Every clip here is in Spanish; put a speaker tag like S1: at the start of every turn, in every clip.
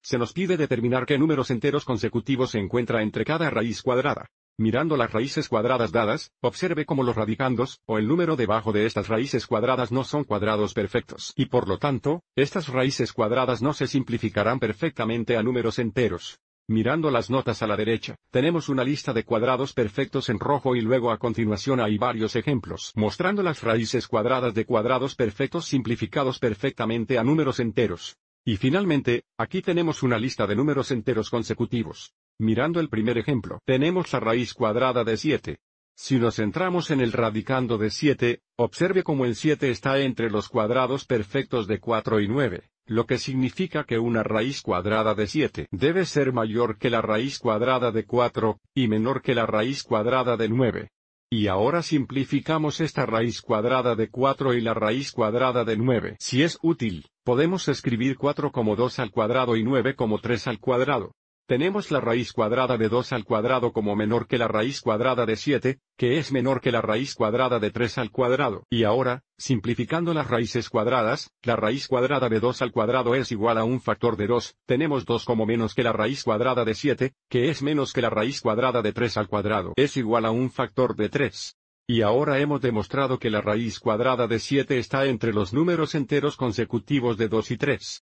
S1: Se nos pide determinar qué números enteros consecutivos se encuentra entre cada raíz cuadrada. Mirando las raíces cuadradas dadas, observe cómo los radicandos, o el número debajo de estas raíces cuadradas no son cuadrados perfectos, y por lo tanto, estas raíces cuadradas no se simplificarán perfectamente a números enteros. Mirando las notas a la derecha, tenemos una lista de cuadrados perfectos en rojo y luego a continuación hay varios ejemplos mostrando las raíces cuadradas de cuadrados perfectos simplificados perfectamente a números enteros. Y finalmente, aquí tenemos una lista de números enteros consecutivos. Mirando el primer ejemplo, tenemos la raíz cuadrada de 7. Si nos centramos en el radicando de 7, observe cómo el 7 está entre los cuadrados perfectos de 4 y 9, lo que significa que una raíz cuadrada de 7 debe ser mayor que la raíz cuadrada de 4, y menor que la raíz cuadrada de 9. Y ahora simplificamos esta raíz cuadrada de 4 y la raíz cuadrada de 9. Si es útil, podemos escribir 4 como 2 al cuadrado y 9 como 3 al cuadrado. Tenemos la raíz cuadrada de 2 al cuadrado como menor que la raíz cuadrada de 7, que es menor que la raíz cuadrada de 3 al cuadrado. Y ahora, simplificando las raíces cuadradas, la raíz cuadrada de 2 al cuadrado es igual a un factor de 2, tenemos 2 como menos que la raíz cuadrada de 7, que es menos que la raíz cuadrada de 3 al cuadrado. Es igual a un factor de 3. Y ahora hemos demostrado que la raíz cuadrada de 7 está entre los números enteros consecutivos de 2 y 3.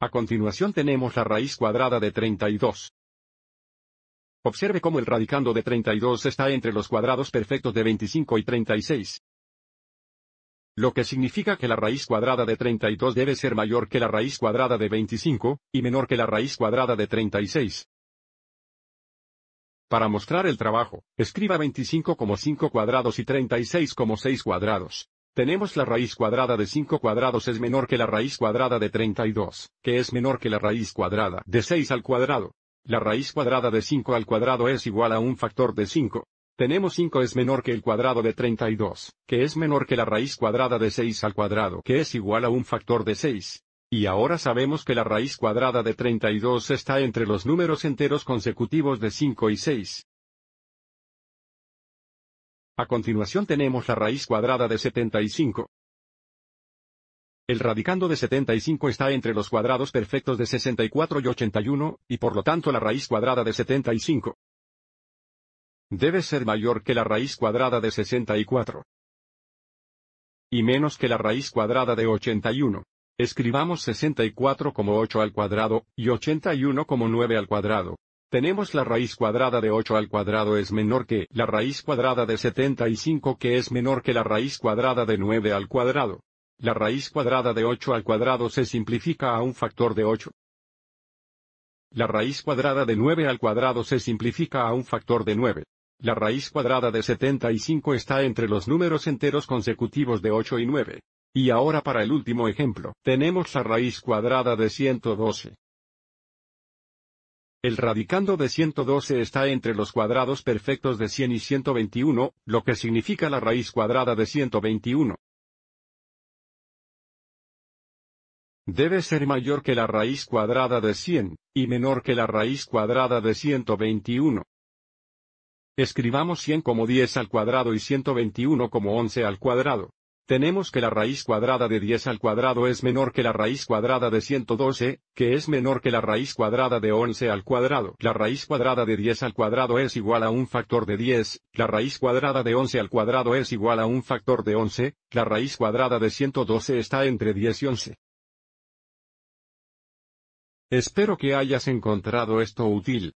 S1: A continuación tenemos la raíz cuadrada de 32. Observe cómo el radicando de 32 está entre los cuadrados perfectos de 25 y 36. Lo que significa que la raíz cuadrada de 32 debe ser mayor que la raíz cuadrada de 25, y menor que la raíz cuadrada de 36. Para mostrar el trabajo, escriba 25 como 5 cuadrados y 36 como 6 cuadrados. Tenemos la raíz cuadrada de 5 cuadrados es menor que la raíz cuadrada de 32, que es menor que la raíz cuadrada de 6 al cuadrado. La raíz cuadrada de 5 al cuadrado es igual a un factor de 5. Tenemos 5 es menor que el cuadrado de 32, que es menor que la raíz cuadrada de 6 al cuadrado, que es igual a un factor de 6. Y ahora sabemos que la raíz cuadrada de 32 está entre los números enteros consecutivos de 5 y 6. A continuación tenemos la raíz cuadrada de 75. El radicando de 75 está entre los cuadrados perfectos de 64 y 81, y por lo tanto la raíz cuadrada de 75 debe ser mayor que la raíz cuadrada de 64 y menos que la raíz cuadrada de 81. Escribamos 64 como 8 al cuadrado, y 81 como 9 al cuadrado. Tenemos la raíz cuadrada de 8 al cuadrado es menor que la raíz cuadrada de 75 que es menor que la raíz cuadrada de 9 al cuadrado. La raíz cuadrada de 8 al cuadrado se simplifica a un factor de 8. La raíz cuadrada de 9 al cuadrado se simplifica a un factor de 9. La raíz cuadrada de 75 está entre los números enteros consecutivos de 8 y 9. Y ahora para el último ejemplo, tenemos la raíz cuadrada de 112. El radicando de 112 está entre los cuadrados perfectos de 100 y 121, lo que significa la raíz cuadrada de 121. Debe ser mayor que la raíz cuadrada de 100, y menor que la raíz cuadrada de 121. Escribamos 100 como 10 al cuadrado y 121 como 11 al cuadrado. Tenemos que la raíz cuadrada de 10 al cuadrado es menor que la raíz cuadrada de 112, que es menor que la raíz cuadrada de 11 al cuadrado. La raíz cuadrada de 10 al cuadrado es igual a un factor de 10, la raíz cuadrada de 11 al cuadrado es igual a un factor de 11, la raíz cuadrada de 112 está entre 10 y 11. Espero que hayas encontrado esto útil.